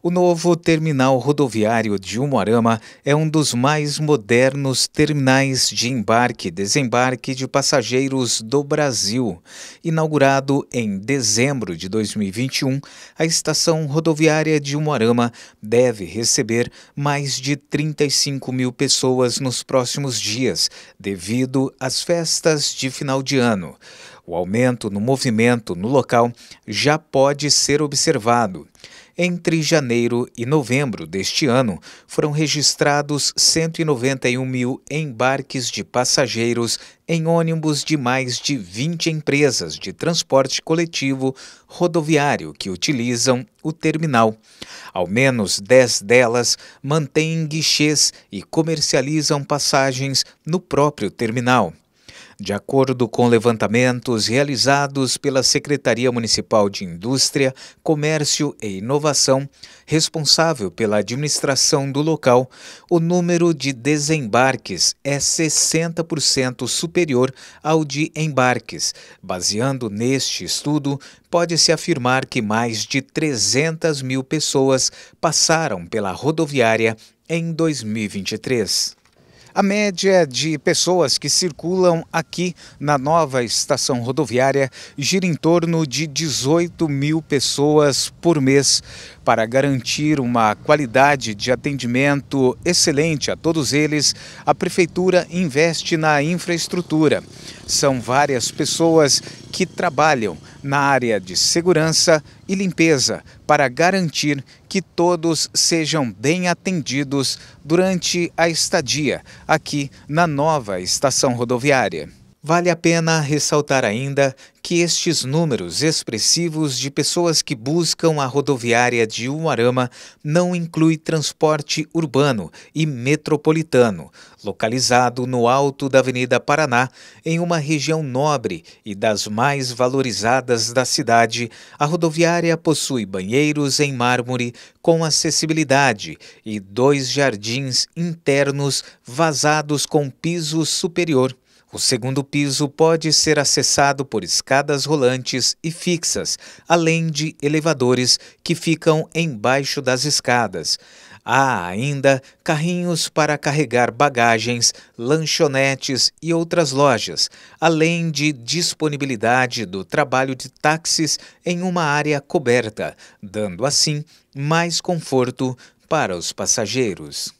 O novo terminal rodoviário de Umuarama é um dos mais modernos terminais de embarque e desembarque de passageiros do Brasil. Inaugurado em dezembro de 2021, a estação rodoviária de Umuarama deve receber mais de 35 mil pessoas nos próximos dias, devido às festas de final de ano. O aumento no movimento no local já pode ser observado. Entre janeiro e novembro deste ano, foram registrados 191 mil embarques de passageiros em ônibus de mais de 20 empresas de transporte coletivo rodoviário que utilizam o terminal. Ao menos 10 delas mantêm guichês e comercializam passagens no próprio terminal. De acordo com levantamentos realizados pela Secretaria Municipal de Indústria, Comércio e Inovação, responsável pela administração do local, o número de desembarques é 60% superior ao de embarques. Baseando neste estudo, pode-se afirmar que mais de 300 mil pessoas passaram pela rodoviária em 2023. A média de pessoas que circulam aqui na nova estação rodoviária gira em torno de 18 mil pessoas por mês para garantir uma qualidade de atendimento excelente a todos eles, a Prefeitura investe na infraestrutura. São várias pessoas que trabalham na área de segurança e limpeza para garantir que todos sejam bem atendidos durante a estadia aqui na nova estação rodoviária. Vale a pena ressaltar ainda que estes números expressivos de pessoas que buscam a rodoviária de Umarama não inclui transporte urbano e metropolitano, localizado no alto da Avenida Paraná, em uma região nobre e das mais valorizadas da cidade. A rodoviária possui banheiros em mármore com acessibilidade e dois jardins internos vazados com piso superior. O segundo piso pode ser acessado por escadas rolantes e fixas, além de elevadores que ficam embaixo das escadas. Há ainda carrinhos para carregar bagagens, lanchonetes e outras lojas, além de disponibilidade do trabalho de táxis em uma área coberta, dando assim mais conforto para os passageiros.